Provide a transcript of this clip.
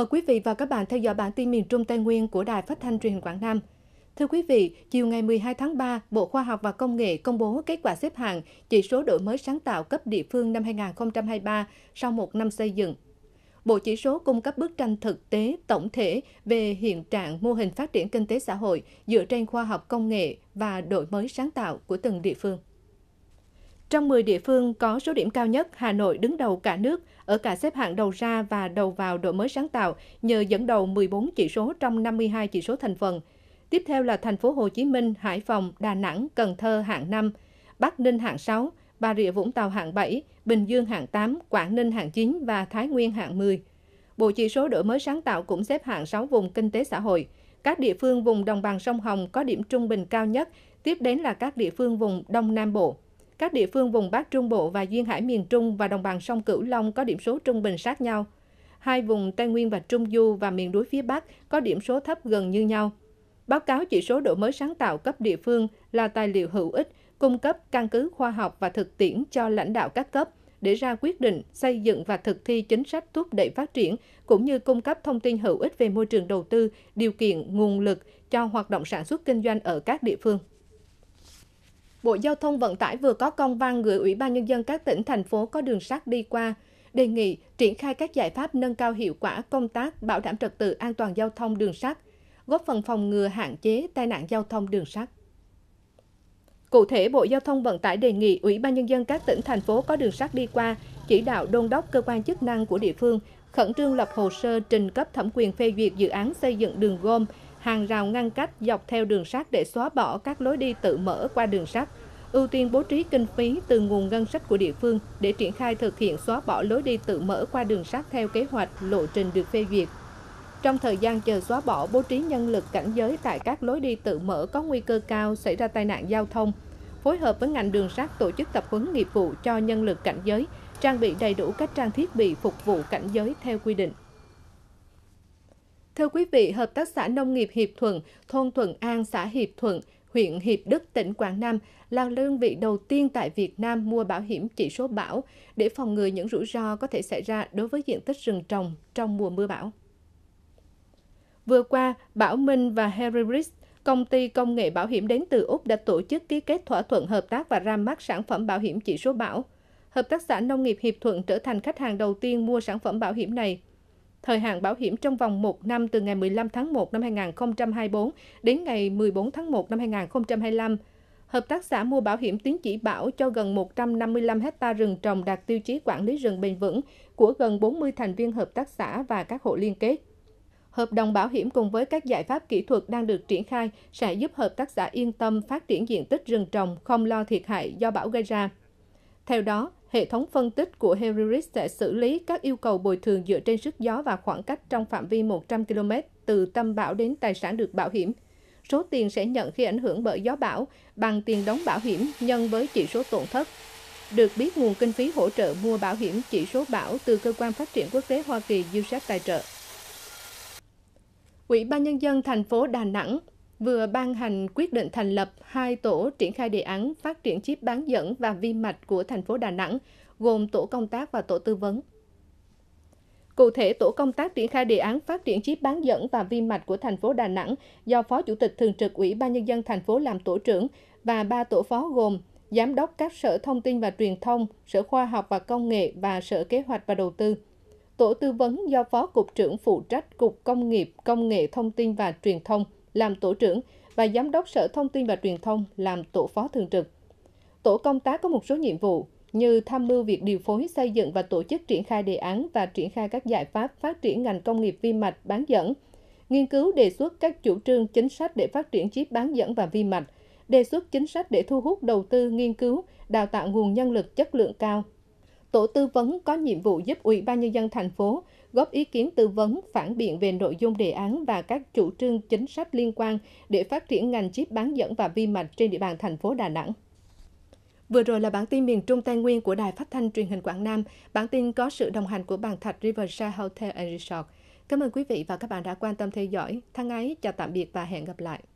Mời quý vị và các bạn theo dõi bản tin miền Trung Tây Nguyên của Đài Phát thanh Truyền hình Quảng Nam. Thưa quý vị, chiều ngày 12 tháng 3, Bộ Khoa học và Công nghệ công bố kết quả xếp hạng chỉ số đổi mới sáng tạo cấp địa phương năm 2023 sau một năm xây dựng. Bộ chỉ số cung cấp bức tranh thực tế tổng thể về hiện trạng mô hình phát triển kinh tế xã hội dựa trên khoa học công nghệ và đổi mới sáng tạo của từng địa phương. Trong 10 địa phương có số điểm cao nhất, Hà Nội đứng đầu cả nước, ở cả xếp hạng đầu ra và đầu vào đổi mới sáng tạo nhờ dẫn đầu 14 chỉ số trong 52 chỉ số thành phần. Tiếp theo là thành phố Hồ Chí Minh, Hải Phòng, Đà Nẵng, Cần Thơ hạng 5, Bắc Ninh hạng 6, Bà Rịa Vũng Tàu hạng 7, Bình Dương hạng 8, Quảng Ninh hạng 9 và Thái Nguyên hạng 10. Bộ chỉ số đổi mới sáng tạo cũng xếp hạng 6 vùng kinh tế xã hội. Các địa phương vùng đồng bằng sông Hồng có điểm trung bình cao nhất, tiếp đến là các địa phương vùng Đông Nam Bộ. Các địa phương vùng Bắc Trung Bộ và Duyên Hải miền Trung và đồng bằng sông Cửu Long có điểm số trung bình sát nhau. Hai vùng Tây Nguyên và Trung Du và miền núi phía Bắc có điểm số thấp gần như nhau. Báo cáo chỉ số đổi mới sáng tạo cấp địa phương là tài liệu hữu ích, cung cấp căn cứ khoa học và thực tiễn cho lãnh đạo các cấp để ra quyết định, xây dựng và thực thi chính sách thúc đẩy phát triển, cũng như cung cấp thông tin hữu ích về môi trường đầu tư, điều kiện, nguồn lực cho hoạt động sản xuất kinh doanh ở các địa phương. Bộ Giao thông Vận tải vừa có công văn gửi Ủy ban Nhân dân các tỉnh, thành phố có đường sắt đi qua, đề nghị triển khai các giải pháp nâng cao hiệu quả công tác bảo đảm trật tự an toàn giao thông đường sắt, góp phần phòng ngừa hạn chế tai nạn giao thông đường sắt. Cụ thể, Bộ Giao thông Vận tải đề nghị Ủy ban Nhân dân các tỉnh, thành phố có đường sắt đi qua chỉ đạo đôn đốc cơ quan chức năng của địa phương khẩn trương lập hồ sơ trình cấp thẩm quyền phê duyệt dự án xây dựng đường gom hàng rào ngăn cách dọc theo đường sắt để xóa bỏ các lối đi tự mở qua đường sắt, ưu tiên bố trí kinh phí từ nguồn ngân sách của địa phương để triển khai thực hiện xóa bỏ lối đi tự mở qua đường sắt theo kế hoạch lộ trình được phê duyệt. Trong thời gian chờ xóa bỏ bố trí nhân lực cảnh giới tại các lối đi tự mở có nguy cơ cao xảy ra tai nạn giao thông, phối hợp với ngành đường sắt tổ chức tập huấn nghiệp vụ cho nhân lực cảnh giới, trang bị đầy đủ các trang thiết bị phục vụ cảnh giới theo quy định. Thưa quý vị, Hợp tác xã Nông nghiệp Hiệp Thuận, thôn Thuận An, xã Hiệp Thuận, huyện Hiệp Đức, tỉnh Quảng Nam là đơn vị đầu tiên tại Việt Nam mua bảo hiểm chỉ số bão để phòng ngừa những rủi ro có thể xảy ra đối với diện tích rừng trồng trong mùa mưa bão. Vừa qua, Bảo Minh và Heribris, công ty công nghệ bảo hiểm đến từ Úc đã tổ chức ký kết thỏa thuận hợp tác và ra mắt sản phẩm bảo hiểm chỉ số bão. Hợp tác xã Nông nghiệp Hiệp Thuận trở thành khách hàng đầu tiên mua sản phẩm bảo hiểm này thời hạn bảo hiểm trong vòng 1 năm từ ngày 15 tháng 1 năm 2024 đến ngày 14 tháng 1 năm 2025. Hợp tác xã mua bảo hiểm tín chỉ bảo cho gần 155 hecta rừng trồng đạt tiêu chí quản lý rừng bền vững của gần 40 thành viên hợp tác xã và các hộ liên kết. Hợp đồng bảo hiểm cùng với các giải pháp kỹ thuật đang được triển khai sẽ giúp hợp tác xã yên tâm phát triển diện tích rừng trồng không lo thiệt hại do bão gây ra. Theo đó, hệ thống phân tích của Heriris sẽ xử lý các yêu cầu bồi thường dựa trên sức gió và khoảng cách trong phạm vi 100 km từ tâm bão đến tài sản được bảo hiểm. Số tiền sẽ nhận khi ảnh hưởng bởi gió bão bằng tiền đóng bảo hiểm nhân với chỉ số tổn thất. Được biết nguồn kinh phí hỗ trợ mua bảo hiểm chỉ số bão từ Cơ quan Phát triển Quốc tế Hoa Kỳ USAID tài trợ. Ủy ban Nhân dân thành phố Đà Nẵng vừa ban hành quyết định thành lập hai tổ triển khai đề án phát triển chip bán dẫn và vi mạch của thành phố Đà Nẵng, gồm tổ công tác và tổ tư vấn. Cụ thể, tổ công tác triển khai đề án phát triển chip bán dẫn và vi mạch của thành phố Đà Nẵng do Phó Chủ tịch Thường trực Ủy ban Nhân dân thành phố làm tổ trưởng và ba tổ phó gồm Giám đốc các Sở Thông tin và Truyền thông, Sở Khoa học và Công nghệ và Sở Kế hoạch và Đầu tư. Tổ tư vấn do Phó Cục trưởng phụ trách Cục Công nghiệp, Công nghệ Thông tin và Truyền thông – làm tổ trưởng và giám đốc Sở Thông tin và Truyền thông làm tổ phó thường trực. Tổ công tác có một số nhiệm vụ như tham mưu việc điều phối xây dựng và tổ chức triển khai đề án và triển khai các giải pháp phát triển ngành công nghiệp vi mạch bán dẫn, nghiên cứu đề xuất các chủ trương chính sách để phát triển chip bán dẫn và vi mạch, đề xuất chính sách để thu hút đầu tư nghiên cứu, đào tạo nguồn nhân lực chất lượng cao, tổ tư vấn có nhiệm vụ giúp Ủy ban nhân dân thành phố góp ý kiến tư vấn, phản biện về nội dung đề án và các chủ trương chính sách liên quan để phát triển ngành chip bán dẫn và vi mạch trên địa bàn thành phố Đà Nẵng. Vừa rồi là bản tin miền Trung Tây Nguyên của Đài Phát thanh Truyền hình Quảng Nam. Bản tin có sự đồng hành của bàn thạch Riverside Hotel and Resort. Cảm ơn quý vị và các bạn đã quan tâm theo dõi. Thân ái, chào tạm biệt và hẹn gặp lại.